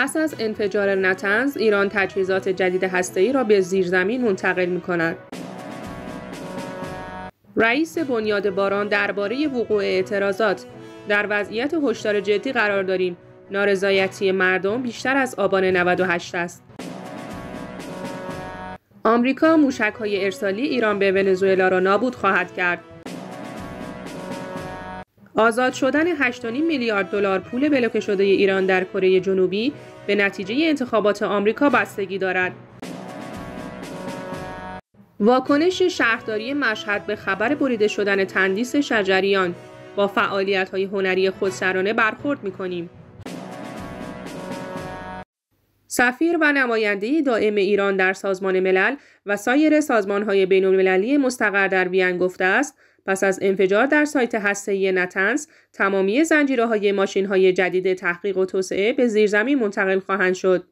پس از انفجار نتنز ایران تجهیزات جدید هسته‌ای را به زیرزمین منتقل می‌کند. رئیس بنیاد باران درباره وقوع اعتراضات در وضعیت هشدار جدی قرار داریم. نارضایتی مردم بیشتر از آبان 98 است. آمریکا موشک های ارسالی ایران به ونزوئلا را نابود خواهد کرد. آزاد شدن 8.5 میلیارد دلار پول بلوکه شده ایران در کره جنوبی به نتیجه انتخابات آمریکا بستگی دارد. واکنش شهرداری مشهد به خبر بریده شدن تندیس شجریان با فعالیت های هنری خودسرانه برخورد می سفیر و نماینده دائم ایران در سازمان ملل و سایر سازمان های مستقر در وین گفته است پس از انفجار در سایت هسته نتنز تمامی زنجیره های ماشین های جدید تحقیق و توسعه به زیرزمین منتقل خواهند شد.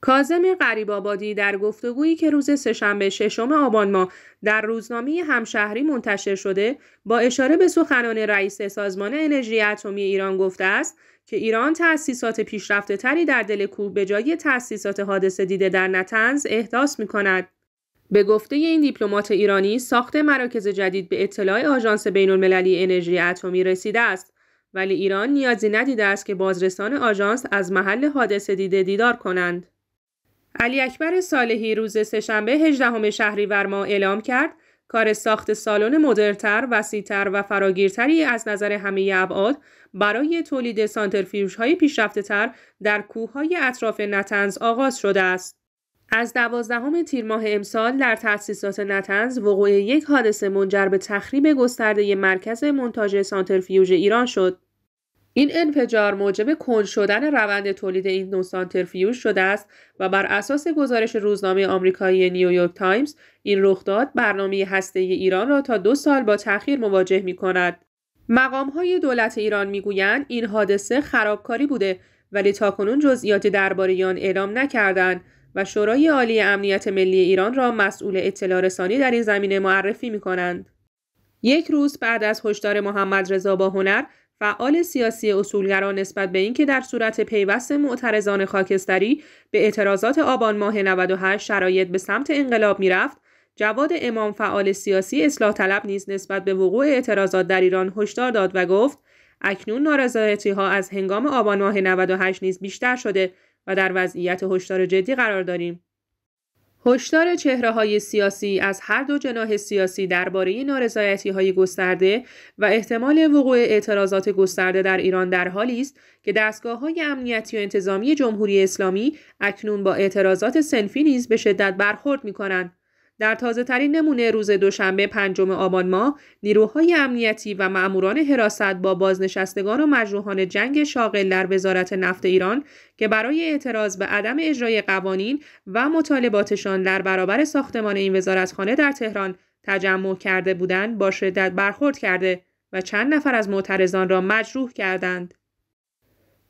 کازم قریب آبادی در گفتگویی که روز سهشنبه ششم آبان ما در روزنامه همشهری منتشر شده با اشاره به سخنان رئیس سازمان انرژی اتمی ایران گفته است که ایران تأسیسات پیشرفته تری در دل کوه به جای تأسیسات حادثه دیده در نتنز احداث می کند. به گفته این دیپلمات ایرانی ساخت مراکز جدید به اطلاع آژانس المللی انرژی اتمی رسیده است ولی ایران نیازی ندیده است که بازرسان آژانس از محل حادثه دیده دیدار کنند علی اکبر صالحی روز سهشنبه 18 شهریور ما اعلام کرد کار ساخت سالن مدرتر، وسیعتر و فراگیرتری از نظر همه ابعاد برای تولید سانترفیوژهای پیشرفتهتر در کوههای اطراف نتنز آغاز شده است. از دوازدهم تیر ماه امسال در تأسیسات نتنز وقوع یک حادثه منجر به تخریب گسترده مرکز منتاج سانترفیوژ ایران شد. این انفجار موجب کند شدن روند تولید این نو سانترفیوژ شده است و بر اساس گزارش روزنامه آمریکایی نیویورک تایمز این رخداد برنامه هسته ایران را تا دو سال با تأخیر مواجه می کند. مقام های دولت ایران میگویند این حادثه خرابکاری بوده ولی تاکنون جزئیات درباره آن اعلام نکردند و شورای عالی امنیت ملی ایران را مسئول اطلاع رسانی در این زمینه معرفی می کنند. یک روز بعد از هشدار محمد رضا با هنر فعال سیاسی اصولگرا نسبت به اینکه در صورت پیوست معترضان خاکستری به اعتراضات آبان ماه 98 شرایط به سمت انقلاب میرفت جواد امام فعال سیاسی اصلاح طلب نیز نسبت به وقوع اعتراضات در ایران هشدار داد و گفت اکنون نارضایتی ها از هنگام آبان ماه 98 نیز بیشتر شده و در وضعیت هشدار جدی قرار داریم. هشدار چهره های سیاسی از هر دو جناح سیاسی درباره نارضایتی های گسترده و احتمال وقوع اعتراضات گسترده در ایران در حالی است که دستگاه های امنیتی و انتظامی جمهوری اسلامی اکنون با اعتراضات سنفی نیز به شدت برخورد می کنند. در تازه ترین نمونه روز دوشنبه پنجم آبان ماه نیروهای امنیتی و ماموران حراست با بازنشستگان و مجروحان جنگ شاغل در وزارت نفت ایران که برای اعتراض به عدم اجرای قوانین و مطالباتشان در برابر ساختمان این وزارتخانه در تهران تجمع کرده بودند با شدت برخورد کرده و چند نفر از معترضان را مجروح کردند.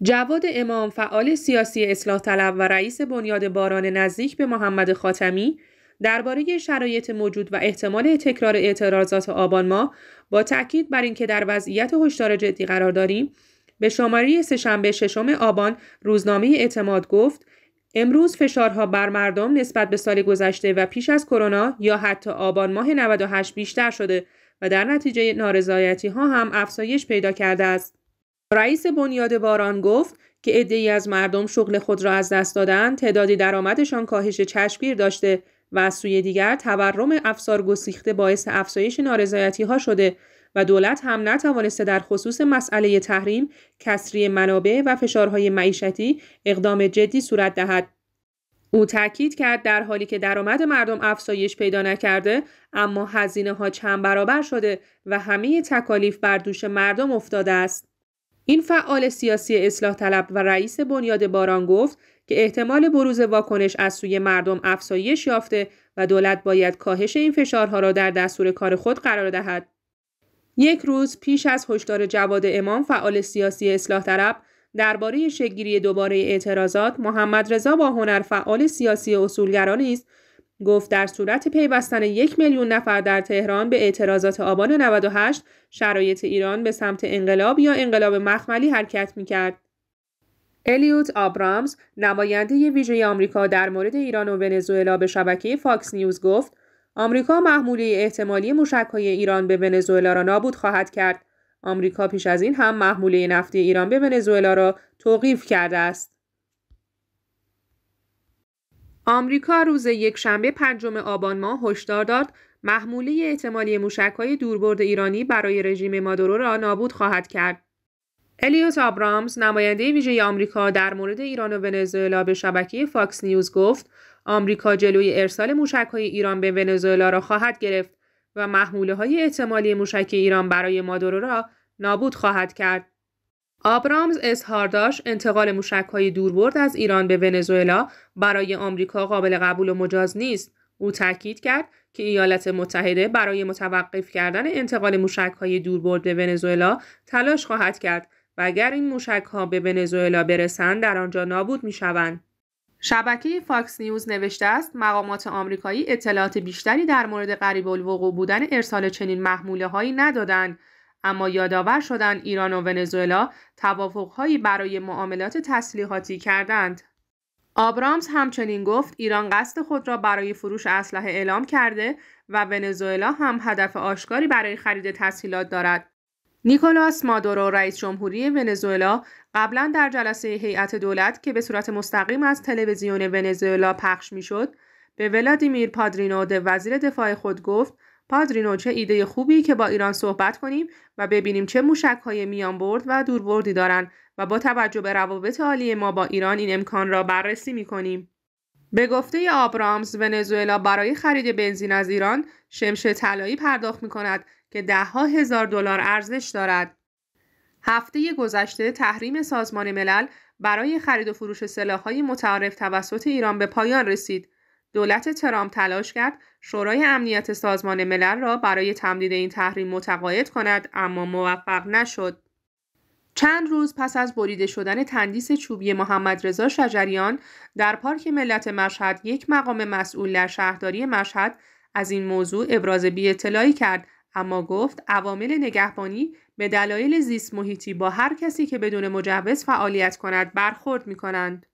جواد امام فعال سیاسی اصلاح طلب و رئیس بنیاد باران نزدیک به محمد خاتمی درباره شرایط موجود و احتمال تکرار اعتراضات آبان ما با تاکید بر اینکه در وضعیت هشدار جدی قرار داریم به شماره سهشنبه ششم آبان روزنامه اعتماد گفت امروز فشارها بر مردم نسبت به سال گذشته و پیش از کرونا یا حتی آبان ماه 98 بیشتر شده و در نتیجه نارضایتی ها هم افزایش پیدا کرده است. رئیس بنیاد باران گفت که ادهی از مردم شغل خود را از دست دادن تعدادی درآمدشان کاهش چشمگیر داشته و از سوی دیگر تورم افسار گسیخته باعث افزایش نارضایتی ها شده و دولت هم نتوانسته در خصوص مسئله تحریم، کسری منابع و فشارهای معیشتی اقدام جدی صورت دهد. او تاکید کرد در حالی که درآمد مردم افزایش پیدا نکرده اما هزینه ها چند برابر شده و همه تکالیف بر دوش مردم افتاده است. این فعال سیاسی اصلاح طلب و رئیس بنیاد باران گفت احتمال بروز واکنش از سوی مردم افزایش یافته و دولت باید کاهش این فشارها را در دستور کار خود قرار دهد. یک روز پیش از هشدار جواد امام فعال سیاسی اصلاح طلب درباره شگیری دوباره اعتراضات محمد رضا با هنر فعال سیاسی اصولگرا نیز گفت در صورت پیوستن یک میلیون نفر در تهران به اعتراضات آبان 98 شرایط ایران به سمت انقلاب یا انقلاب مخملی حرکت می کرد. الیوت آبرامز نماینده ویژه آمریکا در مورد ایران و ونزوئلا به شبکه فاکس نیوز گفت آمریکا محموله احتمالی موشک‌های ایران به ونزوئلا را نابود خواهد کرد آمریکا پیش از این هم محموله نفتی ایران به ونزوئلا را توقیف کرده است آمریکا روز یکشنبه پنجم آبان ماه هشدار داد محموله احتمالی موشک‌های دوربرد ایرانی برای رژیم مادورو را نابود خواهد کرد الیوت آبرامز نماینده ویژه آمریکا در مورد ایران و ونزوئلا به شبکه فاکس نیوز گفت آمریکا جلوی ارسال های ایران به ونزوئلا را خواهد گرفت و محموله های احتمالی موشک ایران برای مادورو را نابود خواهد کرد. آبرامز اظهار داشت انتقال های دوربرد از ایران به ونزوئلا برای آمریکا قابل قبول و مجاز نیست. او تاکید کرد که ایالات متحده برای متوقف کردن انتقال های دوربرد به ونزوئلا تلاش خواهد کرد و اگر این موشک ها به ونزوئلا برسند در آنجا نابود می شوند. شبکه فاکس نیوز نوشته است مقامات آمریکایی اطلاعات بیشتری در مورد قریب الوقوع بودن ارسال چنین محموله هایی ندادند اما یادآور شدند ایران و ونزوئلا توافقهایی برای معاملات تسلیحاتی کردند آبرامز همچنین گفت ایران قصد خود را برای فروش اسلحه اعلام کرده و ونزوئلا هم هدف آشکاری برای خرید تسهیلات دارد نیکولاس مادورو رئیس جمهوری ونزوئلا قبلا در جلسه هیئت دولت که به صورت مستقیم از تلویزیون ونزوئلا پخش میشد به ولادیمیر پادرینو ده وزیر دفاع خود گفت پادرینو چه ایده خوبی که با ایران صحبت کنیم و ببینیم چه موشک های میان برد و دوربردی دارند و با توجه به روابط عالی ما با ایران این امکان را بررسی می کنیم. به گفته آبرامز ونزوئلا برای خرید بنزین از ایران شمش طلایی پرداخت می کند که دهها هزار دلار ارزش دارد. هفته گذشته تحریم سازمان ملل برای خرید و فروش سلاح‌های متعارف توسط ایران به پایان رسید. دولت ترامپ تلاش کرد شورای امنیت سازمان ملل را برای تمدید این تحریم متقاعد کند اما موفق نشد. چند روز پس از بریده شدن تندیس چوبی محمد رضا شجریان در پارک ملت مشهد یک مقام مسئول در شهرداری مشهد از این موضوع ابراز بی اطلاعی کرد اما گفت عوامل نگهبانی به دلایل زیست محیطی با هر کسی که بدون مجوز فعالیت کند برخورد می کنند.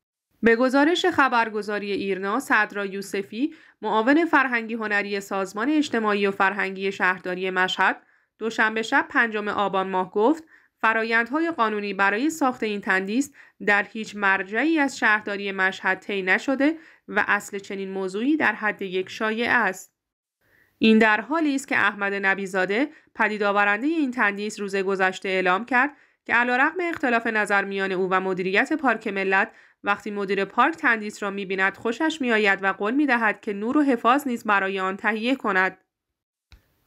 به گزارش خبرگزاری ایرنا صدرا یوسفی معاون فرهنگی هنری سازمان اجتماعی و فرهنگی شهرداری مشهد دوشنبه شب پنجم آبان ماه گفت فرایندهای قانونی برای ساخت این تندیس در هیچ مرجعی از شهرداری مشهد طی نشده و اصل چنین موضوعی در حد یک شایعه است. این در حالی است که احمد نبیزاده پدید آورنده این تندیس روز گذشته اعلام کرد که علیرغم اختلاف نظر میان او و مدیریت پارک ملت وقتی مدیر پارک تندیس را میبیند خوشش میآید و قول میدهد که نور و حفاظ نیز برای آن تهیه کند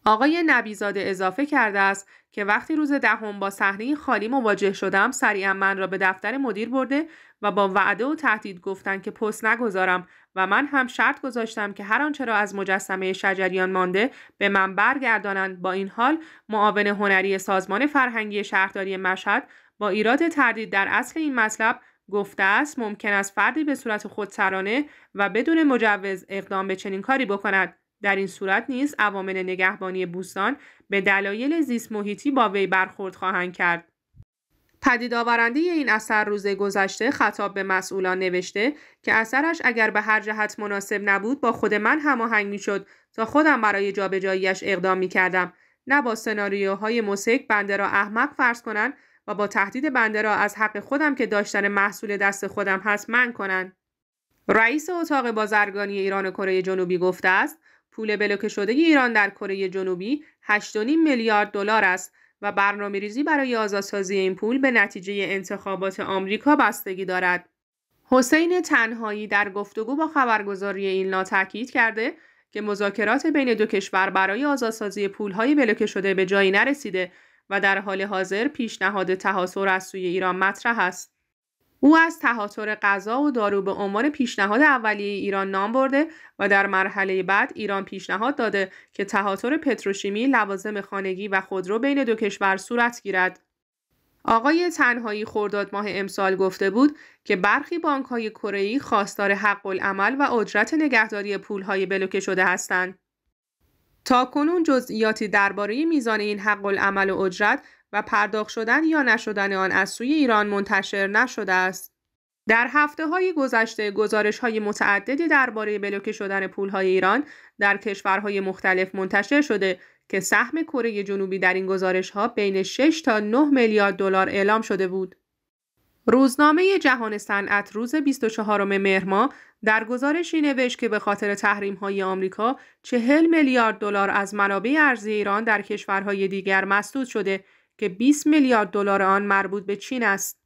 آقای نبیزاده اضافه کرده است که وقتی روز دهم با صحنه خالی مواجه شدم سریعا من را به دفتر مدیر برده و با وعده و تهدید گفتن که پست نگذارم و من هم شرط گذاشتم که هر آنچه را از مجسمه شجریان مانده به من برگردانند با این حال معاون هنری سازمان فرهنگی شهرداری مشهد با ایراد تردید در اصل این مطلب گفته است ممکن است فردی به صورت خودسرانه و بدون مجوز اقدام به چنین کاری بکند در این صورت نیز عوامل نگهبانی بوستان به دلایل زیست محیطی با وی برخورد خواهند کرد. پدید آورنده این اثر روز گذشته خطاب به مسئولان نوشته که اثرش اگر به هر جهت مناسب نبود با خود من هماهنگ میشد تا خودم برای جابجاییش اقدام می کردم نه با سناریوهای مسک بنده را احمق فرض کنند و با تهدید بنده را از حق خودم که داشتن محصول دست خودم هست من کنند رئیس اتاق بازرگانی ایران و کره جنوبی گفته است پول بلوکه شده ایران در کره جنوبی 8.5 میلیارد دلار است و برنامه ریزی برای آزادسازی این پول به نتیجه انتخابات آمریکا بستگی دارد. حسین تنهایی در گفتگو با خبرگزاری ایلنا تاکید کرده که مذاکرات بین دو کشور برای آزادسازی پولهای بلوکه شده به جایی نرسیده و در حال حاضر پیشنهاد تحاصر از سوی ایران مطرح است. او از تهاتر غذا و دارو به عنوان پیشنهاد اولیه ایران نام برده و در مرحله بعد ایران پیشنهاد داده که تهاتر پتروشیمی لوازم خانگی و خودرو بین دو کشور صورت گیرد. آقای تنهایی خرداد ماه امسال گفته بود که برخی بانکهای ای خواستار حق العمل و اجرت نگهداری های بلوکه شده هستند. تا کنون جزئیاتی درباره میزان این حق العمل و اجرت و پرداخت شدن یا نشدن آن از سوی ایران منتشر نشده است. در هفته های گذشته گزارش های متعددی درباره بلوکه شدن پول های ایران در کشورهای مختلف منتشر شده که سهم کره جنوبی در این گزارش ها بین 6 تا 9 میلیارد دلار اعلام شده بود. روزنامه جهان صنعت روز 24 مهر ماه در گزارشی نوشت که به خاطر تحریم های آمریکا 40 میلیارد دلار از منابع ارزی ایران در کشورهای دیگر مسدود شده که 20 میلیارد دلار آن مربوط به چین است